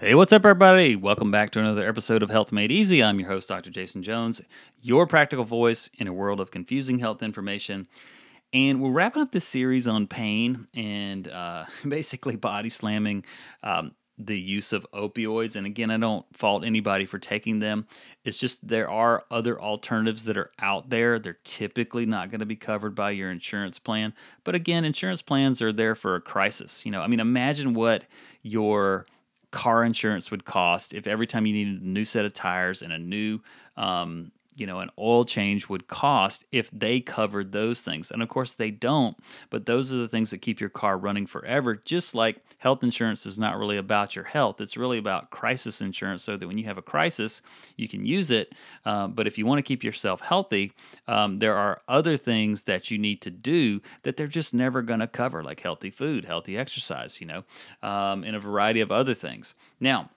Hey, what's up, everybody? Welcome back to another episode of Health Made Easy. I'm your host, Dr. Jason Jones, your practical voice in a world of confusing health information. And we're wrapping up this series on pain and uh, basically body slamming um, the use of opioids. And again, I don't fault anybody for taking them. It's just there are other alternatives that are out there. They're typically not going to be covered by your insurance plan. But again, insurance plans are there for a crisis. You know, I mean, imagine what your car insurance would cost if every time you needed a new set of tires and a new um, you know an oil change would cost if they covered those things and of course they don't but those are the things that keep your car running forever just like health insurance is not really about your health it's really about crisis insurance so that when you have a crisis you can use it um, but if you want to keep yourself healthy um, there are other things that you need to do that they're just never going to cover like healthy food healthy exercise you know um, and a variety of other things now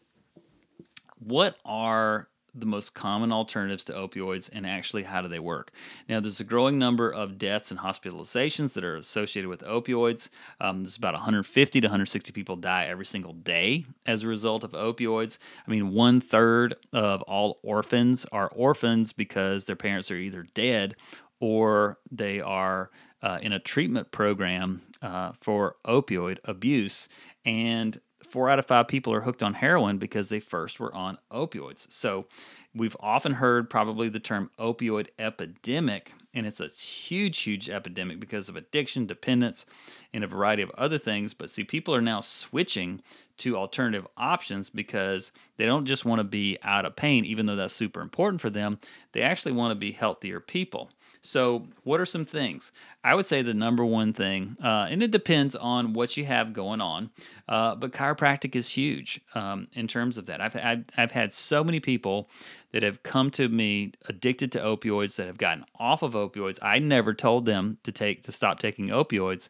what are the most common alternatives to opioids and actually how do they work. Now, there's a growing number of deaths and hospitalizations that are associated with opioids. Um, there's about 150 to 160 people die every single day as a result of opioids. I mean, one third of all orphans are orphans because their parents are either dead or they are uh, in a treatment program uh, for opioid abuse. And four out of five people are hooked on heroin because they first were on opioids. So we've often heard probably the term opioid epidemic, and it's a huge, huge epidemic because of addiction, dependence, and a variety of other things. But see, people are now switching to alternative options because they don't just want to be out of pain, even though that's super important for them. They actually want to be healthier people. So, what are some things? I would say the number one thing, uh, and it depends on what you have going on, uh, but chiropractic is huge um, in terms of that. I've, I've, I've had so many people that have come to me addicted to opioids that have gotten off of opioids. I never told them to take to stop taking opioids,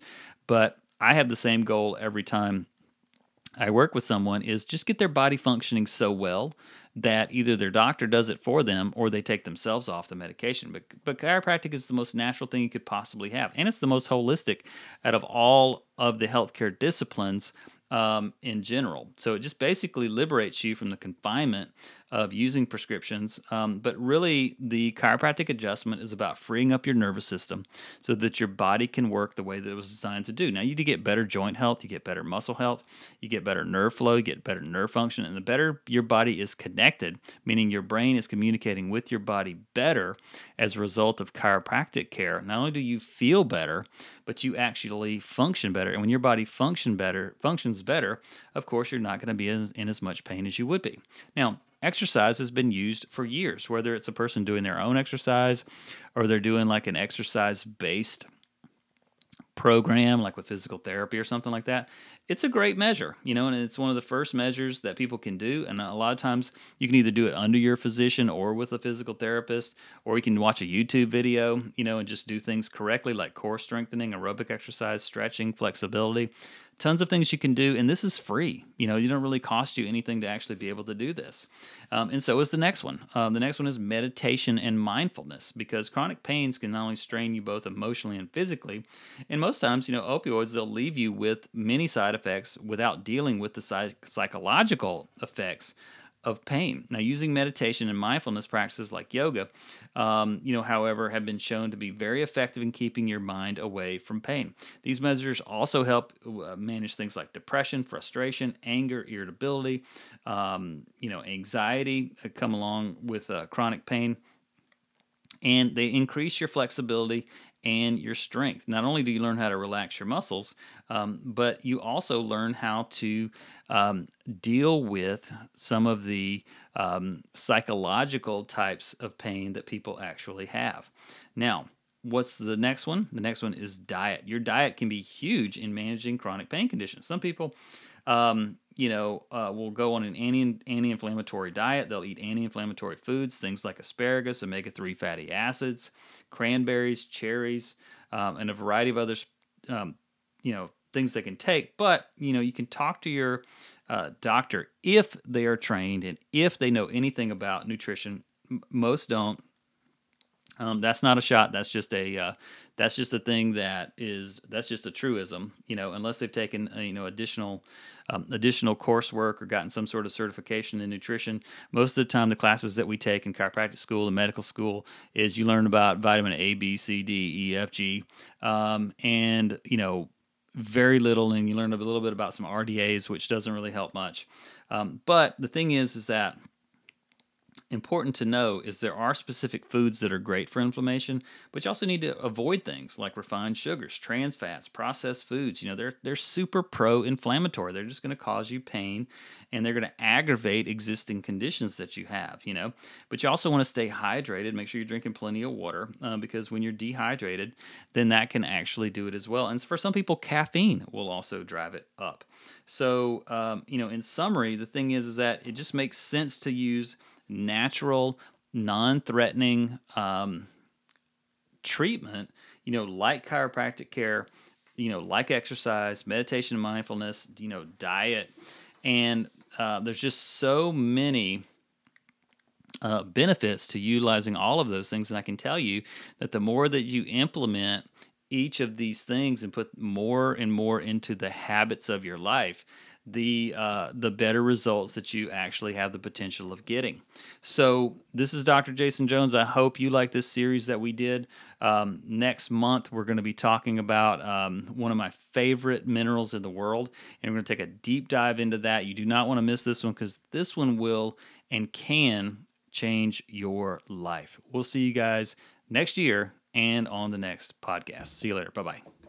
but I have the same goal every time I work with someone is just get their body functioning so well that either their doctor does it for them or they take themselves off the medication. But, but chiropractic is the most natural thing you could possibly have. And it's the most holistic out of all of the healthcare disciplines um, in general. So it just basically liberates you from the confinement of using prescriptions. Um, but really, the chiropractic adjustment is about freeing up your nervous system so that your body can work the way that it was designed to do. Now, you get better joint health, you get better muscle health, you get better nerve flow, you get better nerve function. And the better your body is connected, meaning your brain is communicating with your body better as a result of chiropractic care, not only do you feel better, but you actually function better. And when your body function better, functions better, of course, you're not going to be in as much pain as you would be. Now, exercise has been used for years, whether it's a person doing their own exercise or they're doing like an exercise based program, like with physical therapy or something like that. It's a great measure, you know, and it's one of the first measures that people can do. And a lot of times you can either do it under your physician or with a physical therapist, or you can watch a YouTube video, you know, and just do things correctly like core strengthening, aerobic exercise, stretching, flexibility, tons of things you can do, and this is free. You know, you don't really cost you anything to actually be able to do this. Um, and so is the next one. Um, the next one is meditation and mindfulness, because chronic pains can not only strain you both emotionally and physically, and most times, you know, opioids they'll leave you with many side effects without dealing with the psych- psychological effects of pain. Now, using meditation and mindfulness practices like yoga, um, you know, however, have been shown to be very effective in keeping your mind away from pain. These measures also help uh, manage things like depression, frustration, anger, irritability, um, you know, anxiety uh, come along with uh, chronic pain and they increase your flexibility and your strength. Not only do you learn how to relax your muscles, um, but you also learn how to um, deal with some of the um, psychological types of pain that people actually have. Now, what's the next one? The next one is diet. Your diet can be huge in managing chronic pain conditions. Some people, um, you know, uh, will go on an anti, anti-inflammatory diet. They'll eat anti-inflammatory foods, things like asparagus, omega-3 fatty acids, cranberries, cherries, um, and a variety of other, um, you know, things they can take. But you know, you can talk to your uh, doctor if they are trained and if they know anything about nutrition. M- most don't. Um, that's not a shot. That's just a uh, that's just a thing that is that's just a truism. You know, unless they've taken uh, you know additional um, additional coursework or gotten some sort of certification in nutrition. Most of the time, the classes that we take in chiropractic school and medical school is you learn about vitamin A, B, C, D, E, F, G, um, and you know very little, and you learn a little bit about some RDAs, which doesn't really help much. Um, but the thing is, is that important to know is there are specific foods that are great for inflammation, but you also need to avoid things like refined sugars, trans fats, processed foods. You know, they're they're super pro-inflammatory. They're just going to cause you pain and they're going to aggravate existing conditions that you have, you know. But you also want to stay hydrated, make sure you're drinking plenty of water uh, because when you're dehydrated, then that can actually do it as well. And for some people caffeine will also drive it up. So, um, you know, in summary, the thing is is that it just makes sense to use natural, non threatening um, treatment, you know, like chiropractic care, you know, like exercise, meditation and mindfulness, you know, diet. And uh, there's just so many uh, benefits to utilizing all of those things. And I can tell you that the more that you implement each of these things and put more and more into the habits of your life, the uh, the better results that you actually have the potential of getting. So this is Dr. Jason Jones. I hope you like this series that we did. Um, next month we're going to be talking about um, one of my favorite minerals in the world, and we're going to take a deep dive into that. You do not want to miss this one because this one will and can change your life. We'll see you guys next year and on the next podcast. See you later. Bye bye.